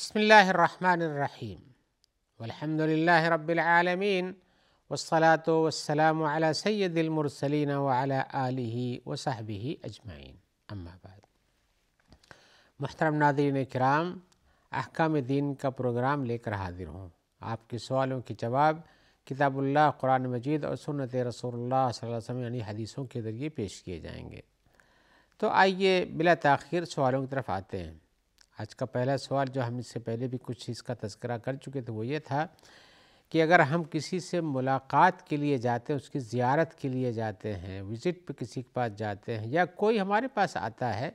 बसमीम अलहमदिल्ला रबालमीन वसलात वसलाम सैदमरसलिन वाली वसाहबी अजमाइन अम्माबाद मोहतरम नादरीन कराम अहकाम दीन का प्रोग्राम लेकर हाजिर हूँ आपके सवालों के जवाब किताबुल्ला कुरान मजीद और सुनत रसोल्ला वसम यानी हदीसों के ज़रिए पेश किए जाएंगे तो आइए बिला तखिर सवालों की तरफ आते हैं आज का पहला सवाल जो हम इससे पहले भी कुछ इसका तस्करा कर चुके थे वो ये था कि अगर हम किसी से मुलाकात के लिए जाते हैं उसकी ज़्यारत के लिए जाते हैं विज़िट पे किसी के पास जाते हैं या कोई हमारे पास आता है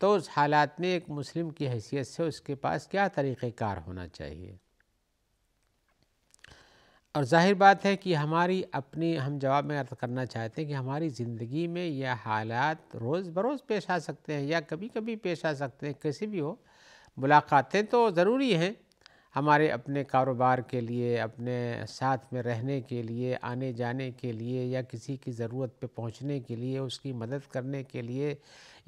तो उस हालात में एक मुस्लिम की हैसियत से उसके पास क्या तरीक़ेकार होना चाहिए और जाहिर बात है कि हमारी अपनी हम जवाब में अर्थ करना चाहते हैं कि हमारी ज़िंदगी में यह हालात रोज़ बरोज़ पेश आ सकते हैं या कभी कभी पेश आ सकते हैं कैसे भी हो मुलाकातें तो ज़रूरी हैं हमारे अपने कारोबार के लिए अपने साथ में रहने के लिए आने जाने के लिए या किसी की ज़रूरत पे पहुंचने के लिए उसकी मदद करने के लिए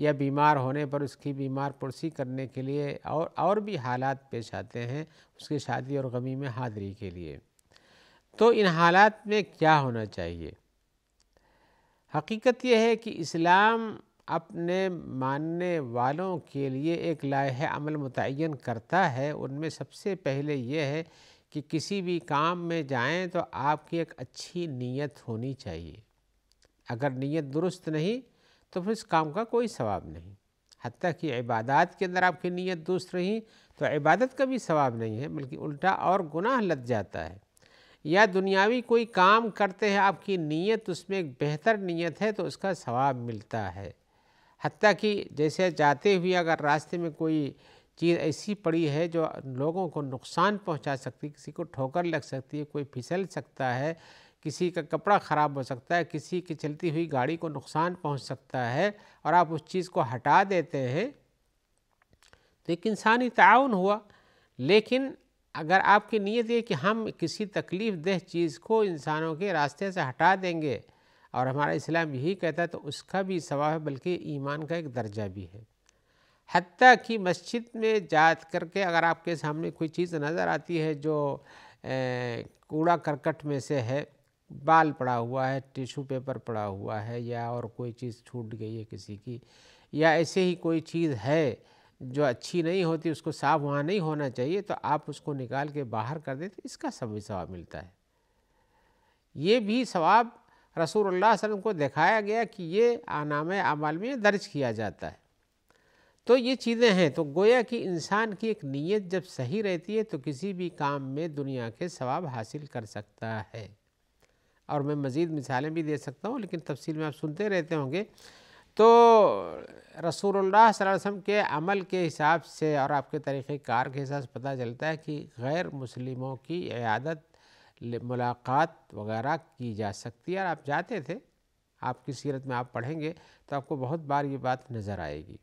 या बीमार होने पर उसकी बीमार पुरसी करने के लिए और और भी हालात पेश आते हैं उसकी शादी और गमी में हाज़री के लिए तो इन हालात में क्या होना चाहिए हकीकत यह है कि इस्लाम अपने मानने वालों के लिए एक लाह अमल मुतन करता है उनमें सबसे पहले यह है कि किसी भी काम में जाएं तो आपकी एक अच्छी नीयत होनी चाहिए अगर नीयत दुरुस्त नहीं तो फिर इस काम का कोई सवाब नहीं हती कि इबादत के अंदर आपकी नीयत दुरुस्त रही तो इबादत का भी सवाब नहीं है बल्कि उल्टा और गुनाह लग जाता है या दुनियावी कोई काम करते हैं आपकी नीयत उसमें एक बेहतर नीयत है तो उसका सवाब मिलता है हती कि जैसे जाते हुए अगर रास्ते में कोई चीज़ ऐसी पड़ी है जो लोगों को नुकसान पहुंचा सकती है किसी को ठोकर लग सकती है कोई फिसल सकता है किसी का कपड़ा ख़राब हो सकता है किसी की चलती हुई गाड़ी को नुकसान पहुंच सकता है और आप उस चीज़ को हटा देते हैं तो एक इंसानी ताउन हुआ लेकिन अगर आपकी नीयत ये कि हम किसी तकलीफ़ दह चीज़ को इंसानों के रास्ते से हटा देंगे और हमारा इस्लाम यही कहता है तो उसका भी सवाब है बल्कि ईमान का एक दर्जा भी है हती कि मस्जिद में जा करके अगर आपके सामने कोई चीज़ नज़र आती है जो कूड़ा करकट में से है बाल पड़ा हुआ है टिशू पेपर पड़ा हुआ है या और कोई चीज़ छूट गई है किसी की या ऐसे ही कोई चीज़ है जो अच्छी नहीं होती उसको साफ वहाँ नहीं होना चाहिए तो आप उसको निकाल के बाहर कर दें तो इसका सब भी सवाब मिलता है ये भी सवाब रसूल सल्लम को दिखाया गया कि ये आनाम आमाल में दर्ज किया जाता है तो ये चीज़ें हैं तो गोया कि इंसान की एक नीयत जब सही रहती है तो किसी भी काम में दुनिया के सवाब हासिल कर सकता है और मैं मज़ीद मिसालें भी दे सकता हूँ लेकिन तफसील में आप सुनते रहते होंगे तो रसूलुल्लाह वसम के अमल के हिसाब से और आपके कार के हिसाब से पता चलता है कि गैर मुस्लिमों की इयादत मुलाकात वगैरह की जा सकती है और आप जाते थे आपकी सीरत में आप पढ़ेंगे तो आपको बहुत बार ये बात नज़र आएगी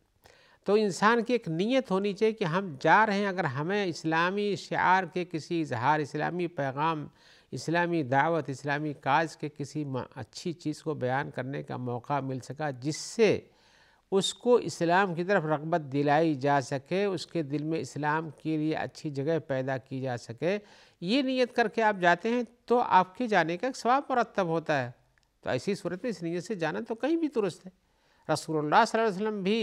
तो इंसान की एक नीयत होनी चाहिए कि हम जा रहे हैं अगर हमें इस्लामी शार के किसी इजहार इस्लामी पैगाम इस्लामी दावत इस्लामी काज के किसी अच्छी चीज़ को बयान करने का मौका मिल सका जिससे उसको इस्लाम की तरफ रगबत दिलाई जा सके उसके दिल में इस्लाम के लिए अच्छी जगह पैदा की जा सके ये नीयत करके आप जाते हैं तो आपके जाने का एक स्वाब मरतब होता है तो ऐसी सूरत में इस नीयत से जाना तो कहीं भी दुरुस्त है रसूल सल्लल्लाहु अलैहि वसल्लम भी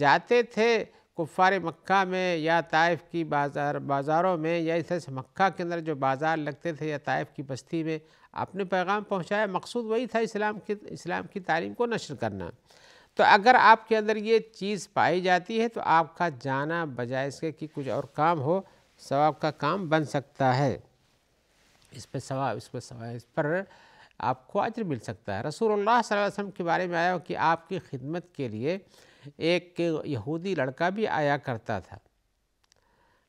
जाते थे कुफ़ार मक्का में या ताइफ की बाज़ार बाज़ारों में या इस मक्का के अंदर जो बाज़ार लगते थे या ताइफ की बस्ती में आपने पैगाम पहुंचाया मकसूद वही था इस्लाम की इस्लाम की तालीम को नशर करना तो अगर आपके अंदर ये चीज़ पाई जाती है तो आपका जाना बजाय इसके कि कुछ और काम हो सवाब का काम बन सकता है इस पर सवाब इस पर सवाब इस पर आपको अजर मिल सकता है रसूल सल्लल्लाहु के बारे में आया हो कि आपकी खिदमत के लिए एक यहूदी लड़का भी आया करता था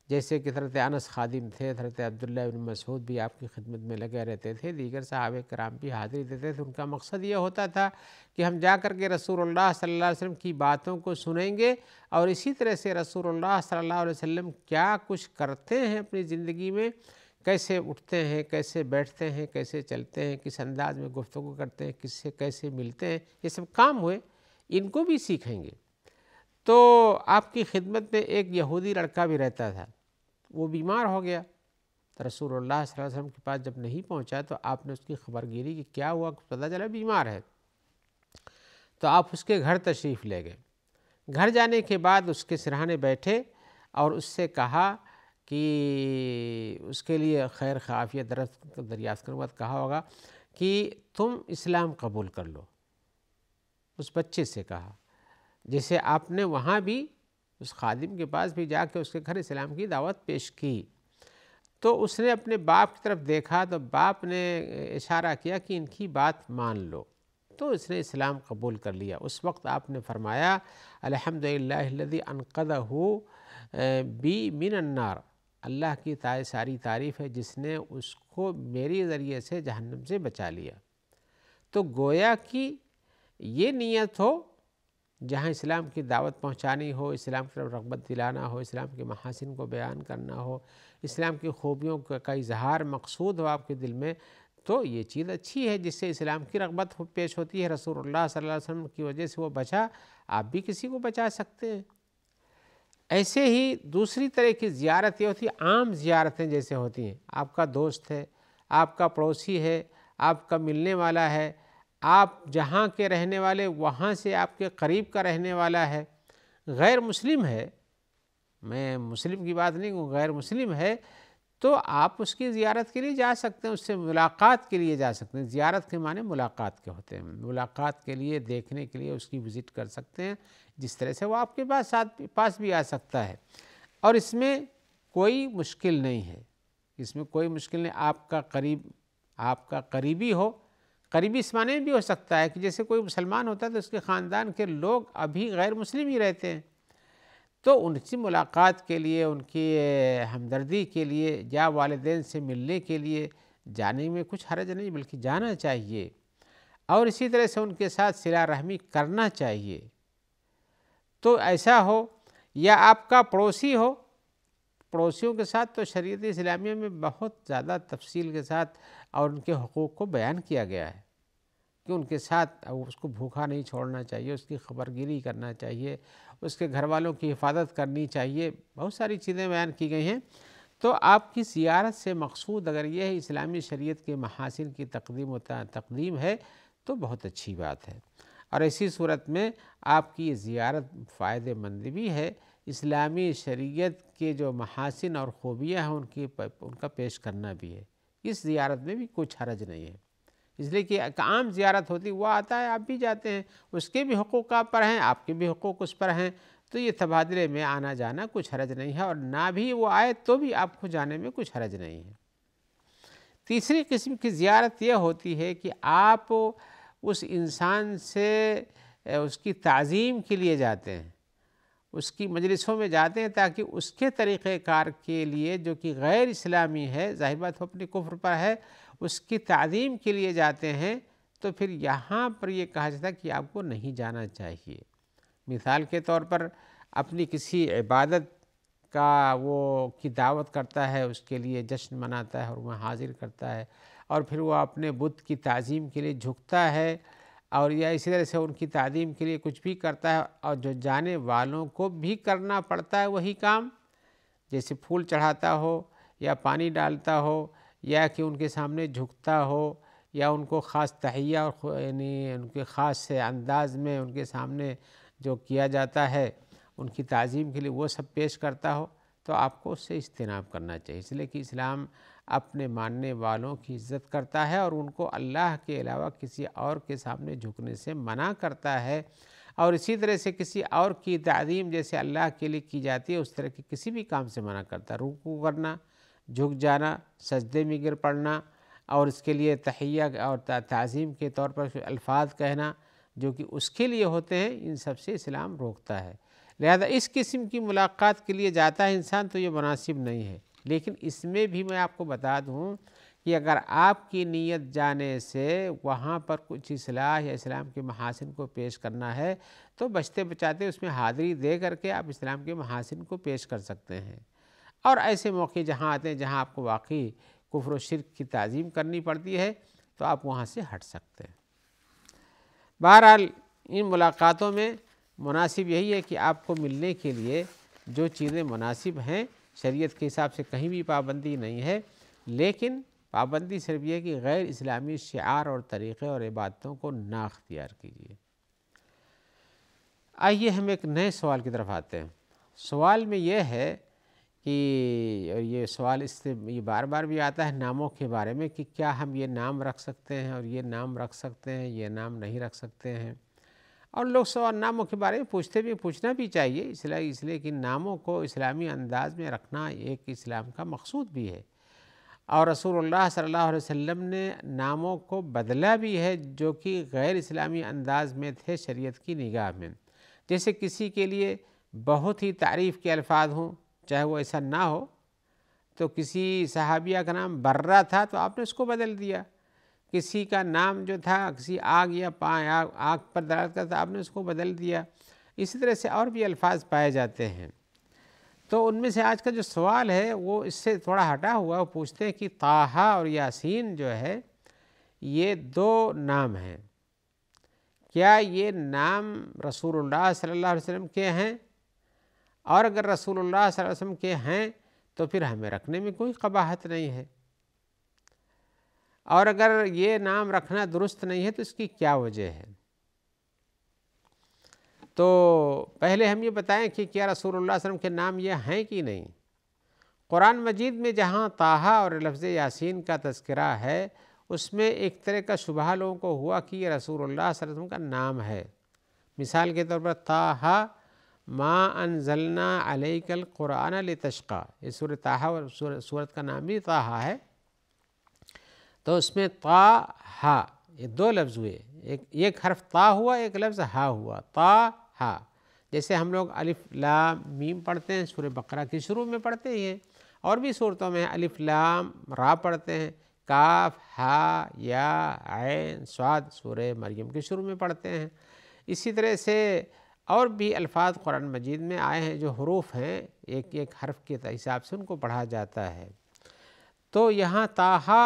जैसे कि हरत अनस खादिम थे हरत अब्दुल्ला बिन मसूद भी आपकी खिदमत में लगे रहते थे दीगर साहब कराम भी हाजिरी देते थे उनका मकसद ये होता था कि हम जा कर के रसूल सल्ला वसम की बातों को सुनेंगे और इसी तरह से रसूल सल्ला वसम क्या कुछ करते हैं अपनी ज़िंदगी में कैसे उठते हैं कैसे बैठते हैं कैसे चलते हैं किस अंदाज में गुफ्तु करते हैं किससे कैसे मिलते हैं ये सब काम हुए इनको भी सीखेंगे तो आपकी खिदमत में एक यहूदी लड़का भी रहता था वो बीमार हो गया तो रसूलुल्लाह वसल्लम के पास जब नहीं पहुंचा तो आपने उसकी खबर गिरी कि क्या हुआ पता चला बीमार है तो आप उसके घर तशरीफ़ ले गए घर जाने के बाद उसके सिरहाने बैठे और उससे कहा कि उसके लिए खैर खाफियत दरअसल तो दरियाफ्त करने के बाद कहा होगा कि तुम इस्लाम कबूल कर लो उस बच्चे से कहा जैसे आपने वहाँ भी उस खादिम के पास भी जाके उसके घर इस्लाम की दावत पेश की तो उसने अपने बाप की तरफ देखा तो बाप ने इशारा किया कि इनकी बात मान लो तो इसने इस्लाम कबूल कर लिया उस वक्त आपने फरमाया अलहमदिल्लादी अनकद हो बी मिनन्नार अल्लाह की ताय सारी तारीफ़ है जिसने उसको मेरे ज़रिए से जहन्नम से बचा लिया तो गोया कि ये नीयत हो जहाँ इस्लाम की दावत पहुँचानी हो इस्लाम की तरफ रगबत दिलाना हो इस्लाम के महासिन को बयान करना हो इस्लाम की खूबियों का इजहार मकसूद हो आपके दिल में तो ये चीज़ अच्छी है जिससे इस्लाम की रगबत पेश होती है रसूलुल्लाह सल्लल्लाहु अलैहि वसल्लम की वजह से वो बचा आप भी किसी को बचा सकते हैं ऐसे ही दूसरी तरह की ज़ियारत ये होती आम ज़ियारतें जैसे होती हैं आपका दोस्त है आपका पड़ोसी है आपका मिलने वाला है आप जहाँ के रहने वाले वहाँ से आपके करीब का रहने वाला है गैर मुस्लिम है मैं मुस्लिम की बात नहीं हूँ गैर मुस्लिम है तो आप उसकी ज़ियारत के लिए जा सकते हैं उससे मुलाकात के लिए जा सकते हैं ज़ियारत के माने मुलाकात के होते हैं मुलाकात के लिए देखने के लिए उसकी विज़िट कर सकते हैं जिस तरह से वो आपके पास साथ पास भी आ सकता है और इसमें कोई मुश्किल नहीं है इसमें कोई मुश्किल नहीं आपका करीब आपका करीबी हो करीबी इस माने भी हो सकता है कि जैसे कोई मुसलमान होता है तो उसके ख़ानदान के लोग अभी गैर मुस्लिम ही रहते हैं तो उनकी मुलाकात के लिए उनकी हमदर्दी के लिए या वालदेन से मिलने के लिए जाने में कुछ हरज नहीं बल्कि जाना चाहिए और इसी तरह से उनके साथ सिला रहमी करना चाहिए तो ऐसा हो या आपका पड़ोसी हो पड़ोसियों के साथ तो शरीत इस्लामिया में बहुत ज़्यादा तफसील के साथ और उनके हकूक़ को बयान किया गया है कि उनके साथ उसको भूखा नहीं छोड़ना चाहिए उसकी खबरगिरी करना चाहिए उसके घर वालों की हिफाजत करनी चाहिए बहुत सारी चीज़ें बयान की गई हैं तो आपकी सियारत से मकसूद अगर यह है इस्लामी शरीयत के महासिन की तकदीम तकदीम है तो बहुत अच्छी बात है और इसी सूरत में आपकी ये ज़ियारत फ़ायदेमंद भी है इस्लामी शरीयत के जो महासिन और ख़ूबियाँ हैं उनकी उनका पेश करना भी है इस ज़ियारत में भी कुछ हरज नहीं है इसलिए कि आम जियारत होती वह आता है आप भी जाते हैं उसके भी हकूक़ आप पर हैं आपके भी हकूक़ उस पर हैं तो ये तबादले में आना जाना कुछ हरज नहीं है और ना भी वो आए तो भी आपको जाने में कुछ हरज नहीं है तीसरी किस्म की जियारत यह होती है कि आप उस इंसान से उसकी तज़ीम के लिए जाते हैं उसकी मजलिसों में जाते हैं ताकि उसके तरीक़ार के लिए जो कि गैर इस्लामी है ज़ाहिर बात अपने कुफ्र पर है उसकी तालीम के लिए जाते हैं तो फिर यहाँ पर ये कहा जाता है कि आपको नहीं जाना चाहिए मिसाल के तौर पर अपनी किसी इबादत का वो की दावत करता है उसके लिए जश्न मनाता है और वहाँ हाजिर करता है और फिर वो अपने बुद्ध की तज़ीम के लिए झुकता है और या इसी तरह से उनकी तज़ीम के लिए कुछ भी करता है और जो जाने वालों को भी करना पड़ता है वही काम जैसे फूल चढ़ाता हो या पानी डालता हो या कि उनके सामने झुकता हो या उनको ख़ास तहिया और यानी उनके ख़ास से अंदाज में उनके सामने जो किया जाता है उनकी तज़ीम के लिए वो सब पेश करता हो तो आपको उससे इज्तनाब करना चाहिए इसलिए कि इस्लाम अपने मानने वालों की इज़्ज़त करता है और उनको अल्लाह के अलावा किसी और के सामने झुकने से मना करता है और इसी तरह से किसी और की तज़ीम जैसे अल्लाह के लिए की जाती है उस तरह के किसी भी काम से मना करता है रुकू करना झुक जाना सजदे में गिर पड़ना और इसके लिए तहिया और तज़ीम के तौर पर अल्फाज कहना जो कि उसके लिए होते हैं इन सब से इस्लाम रोकता है लिहाजा इस किस्म की मुलाकात के लिए जाता है इंसान तो ये मुनासिब नहीं है लेकिन इसमें भी मैं आपको बता दूँ कि अगर आपकी नीयत जाने से वहाँ पर कुछ असलाह या इस्लाम के महासिन को पेश करना है तो बचते बचाते उसमें हाज़री दे करके आप इस्लाम के महासिन को पेश कर सकते हैं और ऐसे मौके जहाँ आते हैं जहाँ आपको वाकई कुफर शिरक की तज़ीम करनी पड़ती है तो आप वहाँ से हट सकते हैं बहरहाल इन मुलाकातों में मुनासिब यही है कि आपको मिलने के लिए जो चीज़ें मुनासिब हैं शरीयत के हिसाब से कहीं भी पाबंदी नहीं है लेकिन पाबंदी सिर्फ यह कि गैर इस्लामी शार और तरीक़े और इबादतों को ना अख्तियार कीजिए आइए हम एक नए सवाल की तरफ आते हैं सवाल में यह है कि ये सवाल इससे ये बार बार भी आता है नामों के बारे में कि क्या हम ये नाम रख सकते हैं और ये नाम रख सकते हैं ये नाम नहीं रख सकते हैं और लोग सवाल नामों के बारे में पूछते भी पूछना भी चाहिए इसलिए इसलिए कि नामों को इस्लामी अंदाज में रखना एक इस्लाम का मकसूद भी है और रसूलुल्लाह सल्लल्लाहु अलैहि वसल्लम ने नामों को बदला भी है जो कि गैर इस्लामी अंदाज में थे शरीयत की निगाह में जैसे किसी के लिए बहुत ही तारीफ़ के अल्फाज हों चाहे वो ऐसा ना हो तो किसी सहाबिया का नाम बर्रा था तो आपने उसको बदल दिया किसी का नाम जो था किसी आग या पाए आग आग पर दरार का था आपने उसको बदल दिया इसी तरह से और भी अल्फाज पाए जाते हैं तो उनमें से आज का जो सवाल है वो इससे थोड़ा हटा हुआ वो पूछते हैं कि ताहा और यासीन जो है ये दो नाम हैं क्या ये नाम रसूलुल्लाह सल्लल्लाहु अलैहि वसल्लम के हैं और अगर रसूलुल्लाह वसम के हैं तो फिर हमें रखने में कोई कबाहत नहीं है और अगर ये नाम रखना दुरुस्त नहीं है तो इसकी क्या वजह है तो पहले हम ये बताएं कि क्या रसूलुल्लाह वसम के नाम ये हैं कि नहीं कुरान मजीद में जहाँ ताहा और लफ्ज़ यासीन का तस्करा है उसमें एक तरह का शुबा लोगों को हुआ कि ये रसूलुल्लाह सल्लम का नाम है मिसाल के तौर पर ताहा माँ अनजलना अलकल क़ुरान तशका ये सूर ताहा और सूरत का नाम भी ताहा है तो उसमें ता हा ये दो लफ्ज़ हुए एक एक हर्फ ता हुआ एक लफ्ज़ हा हुआ ता हा जैसे हम लोग अलिफ लाम मीम पढ़ते हैं सूर बकरा की शुरू में पढ़ते ही हैं और भी सूरतों में अलिफ लाम रा पढ़ते हैं काफ हा या आन स्वाद सूर मरियम के शुरू में पढ़ते हैं इसी तरह से और भी अल्फाज कुरान मजीद में आए हैं जो हरूफ हैं एक एक हर्फ के हिसाब से उनको पढ़ा जाता है तो यहाँ ताहा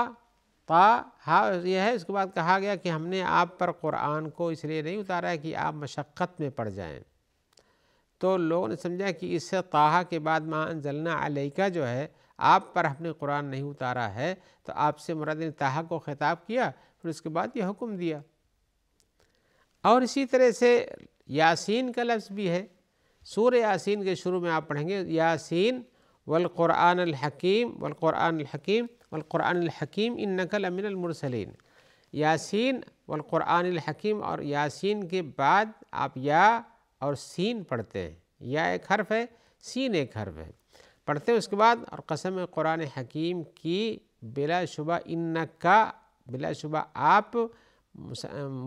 ता हा यह है उसके बाद कहा गया कि हमने आप पर कुरान को इसलिए नहीं उतारा है कि आप मशक्क़त में पड़ जाएं तो लोगों ने समझा कि इससे ताहा के बाद मान जलना अलैका जो है आप पर हमने कुरान नहीं उतारा है तो आपसे मुराद ने ताहा को ख़िताब किया फिर उसके बाद यह हुक्म दिया और इसी तरह से यासीन का लफ्ज़ भी है सूर यासीन के शुरू में आप पढ़ेंगे यासीन वलक़ुरान हकीम वलक़ुरान हकीम वलक़ुरान हकीम इन नकल अमिन मुरसलिन यासीन वलक़ुरान हकीम और यासीन के बाद आप या और सीन पढ़ते हैं या एक हर्फ है सीन एक हर्फ है पढ़ते हैं उसके बाद और कसम कुरान हकीम की बिलाशुबा इन का बिलाशुबा आप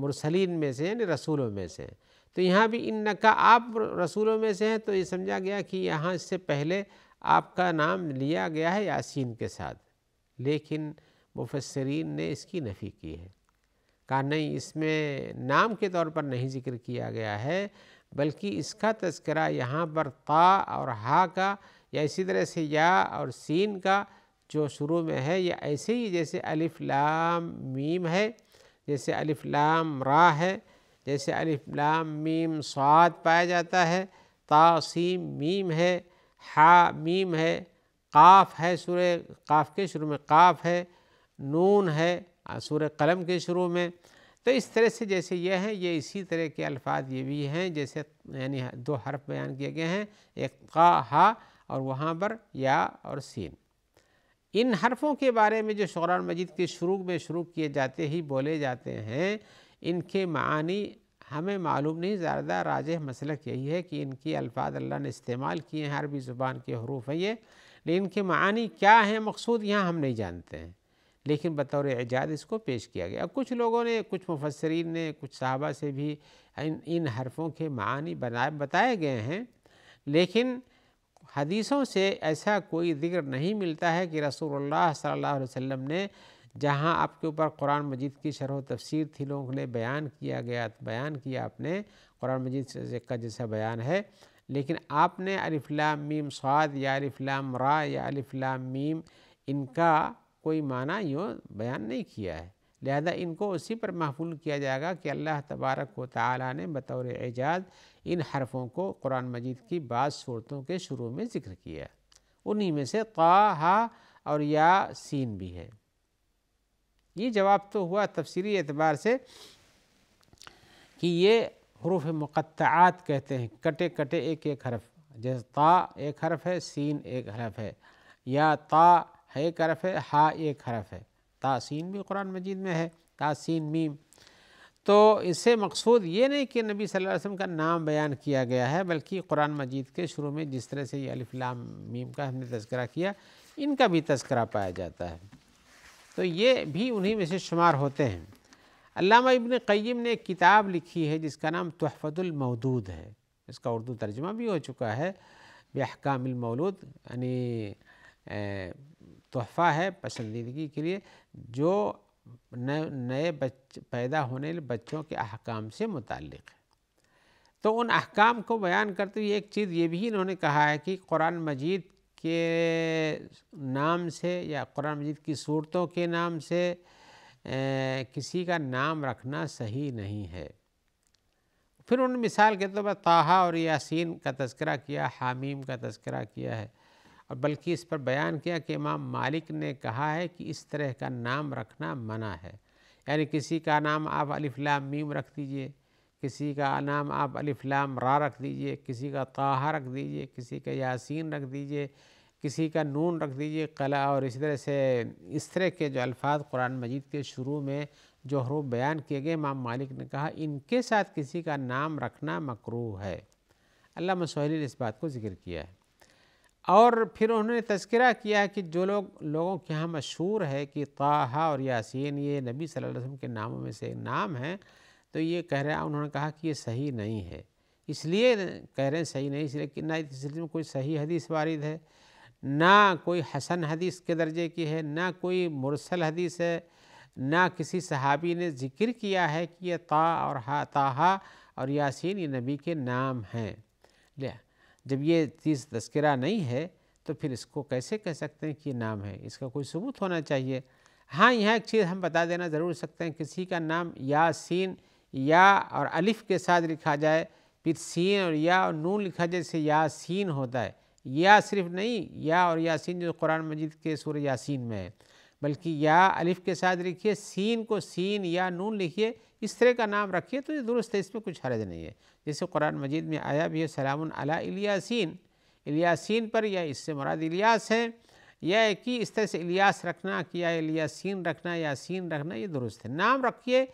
मुरसलिन में से यानी रसूलों में से तो यहाँ भी इन का आप रसूलों में से हैं तो ये समझा गया कि यहाँ इससे पहले आपका नाम लिया गया है यासीन के साथ लेकिन मुफसरीन ने इसकी नफ़ी की है कहा नहीं इसमें नाम के तौर पर नहीं जिक्र किया गया है बल्कि इसका तस्करा यहाँ पर ता और हा का या इसी तरह से या और सीन का जो शुरू में है या ऐसे ही जैसे अलिफ लाम मीम है जैसे अलिफ लाम रा है जैसे अलिफ लाम मीम स्वाद पाया जाता है तासीम मीम है हा मीम है काफ़ है सुर काफ़ के शुरू में काफ़ है नून है सुर कलम के शुरू में तो इस तरह से जैसे यह है ये इसी तरह के अल्फाज ये भी हैं जैसे यानी दो हर्फ बयान किए गए हैं एक का हा और वहाँ पर या और सीन इन हर्फों के बारे में जो शुरान मजिद के शुरू में शुरू किए जाते ही बोले जाते हैं इनके मानी हमें मालूम नहीं ज़्यादा राज मसलक यही है कि इनकी अल्फाज अल्लाह ने इस्तेमाल किए हैं अरबी ज़ुबान के हरूफ हैं ये लेकिन इनके मानी क्या हैं मकसूद यहाँ हम नहीं जानते हैं लेकिन बतौर एजाद इसको पेश किया गया कुछ लोगों ने कुछ मुफसरीन ने कुछ साहबा से भी इन इन हरफ़ों के मानी बनाए बताए गए हैं लेकिन हदीसों से ऐसा कोई जिक्र नहीं मिलता है कि रसूल सल्ला वसम ने जहाँ आपके ऊपर कुरान मजीद की शरह तफसीर थी लोगों के लिए बयान किया गया बयान किया आपने कुरान मजीद का जैसा बयान है लेकिन आपने अलिफ्लाम मीम स्वाद या अलिफ्लाम रा या अलिफ्लाम मीम इनका कोई माना यूँ बयान नहीं किया है लिहाजा इनको उसी पर महफूल किया जाएगा कि अल्लाह तबारक व ताली ने बतौर एजाज इन हरफ़ों को कुरान मजीद की बाद सूरतों के शुरू में ज़िक्र किया उन्हीं में से का हा और या सीन भी है ये जवाब तो हुआ तफसीरी एतबार से कि ये हरूफ मुक़त्त कहते हैं कटे कटे एक एक हरफ जैसे ता एक हरफ है सीन एक हरफ है या ता है एक हरफ है हा एक हरफ है सीन भी कुरान मजीद में है सीन मीम तो इससे मकसूद ये नहीं कि नबी सल्लल्लाहु अलैहि वसल्लम का नाम बयान किया गया है बल्कि कुरान मजीद के शुरू में जिस तरह से ये अलिफ़लाम मीम का हमने तस्करा किया इनका भी तस्करा पाया जाता है तो ये भी उन्हीं में से शुमार होते हैं अल्लामा इब्न क़य्यिम ने एक किताब लिखी है जिसका नाम तहफ़तुलमवदूद है इसका उर्दू तर्जमा भी हो चुका है बेहकामिलमौलूद यानी तोहफ़ा है पसंदीदगी के लिए जो नए नए बच्चे पैदा होने वाले बच्चों के अहकाम से मुतक़ है तो उन अहकाम को बयान करते हुए एक चीज़ ये भी इन्होंने कहा है कि कुरान मजीद के नाम से या कुरान मजीद की सूरतों के नाम से ए, किसी का नाम रखना सही नहीं है फिर उन्होंने मिसाल के तौर पर ताहा और यासीन का तस्करा किया हामीम का तस्करा किया है और बल्कि इस पर बयान किया कि इमाम मालिक ने कहा है कि इस तरह का नाम रखना मना है यानी किसी का नाम आप अलिफ्लाम मीम रख दीजिए किसी का नाम आप अलिफ्लाम रा रख दीजिए किसी का ताहा रख दीजिए किसी का यासीन रख दीजिए किसी का नून रख दीजिए कला और इसी तरह से इस तरह के जो अल्फाज कुरान मजीद के शुरू में जो हरूफ बयान किए गए इमाम मालिक ने कहा इनके साथ किसी का नाम रखना मकरू है अल्लाह मसहली ने इस बात को जिक्र किया है और फिर उन्होंने तस्करा किया कि जो लोग लोगों के यहाँ मशहूर है कि ताहा और यासीन ये नबी सल्लल्लाहु अलैहि वसल्लम के नामों में से एक नाम है तो ये कह रहे हैं हाँ, उन्होंने कहा कि ये सही नहीं है इसलिए कह रहे हैं सही नहीं इसलिए कि ना इस में कोई सही हदीस वारिद है ना कोई हसन हदीस के दर्जे की है ना कोई मुरसल हदीस है ना किसी सहाबी ने जिक्र किया है कि यह ता और हा ताहा और यासीन ये नबी के नाम हैं लिया जब ये तीस तस्करा नहीं है तो फिर इसको कैसे कह सकते हैं कि ये नाम है इसका कोई सबूत होना चाहिए हाँ यह एक चीज़ हम बता देना ज़रूर सकते हैं किसी का नाम यासीन या और अलिफ़ के साथ लिखा जाए फिर सीन और या और नून लिखा जाए जैसे यासीन होता है या सिर्फ नहीं या और यासीन जो कुरान मजीद के सूर यासीन में है बल्कि या अलिफ़ के साथ लिखिए सीन को सीन या नून लिखिए इस तरह का नाम रखिए तो ये दुरुस्त है इसमें कुछ हरज नहीं है जैसे कुरान मजीद में आया भी है सलाम अला इलियासीन इलियासीन पर या इससे मुराद इलियास है यह कि इस तरह से इलियास रखना कि या इलियासीन रखना यासिन रखना ये दुरुस्त है नाम रखिए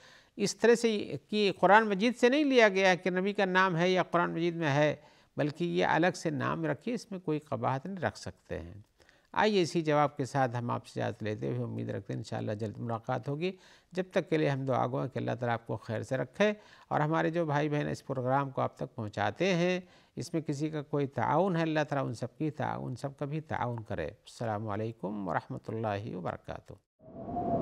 इस तरह से कि कुरान मजीद से नहीं लिया गया कि नबी का नाम है या कुरान मजीद में है बल्कि ये अलग से नाम रखिए इसमें कोई कबाहत नहीं रख सकते हैं आइए इसी जवाब के साथ हम आपसे इजाज़त लेते हुए उम्मीद रखते हैं इन जल्द मुलाकात होगी जब तक के लिए हम दो आगो हैं कि अल्लाह तला आपको खैर से रखे और हमारे जो भाई बहन इस प्रोग्राम को आप तक पहुँचाते हैं इसमें किसी का कोई ताउन है अल्लाह तला उन सब की ताउन सब का भी ताउन करे अल्लाम वरहमल वर्का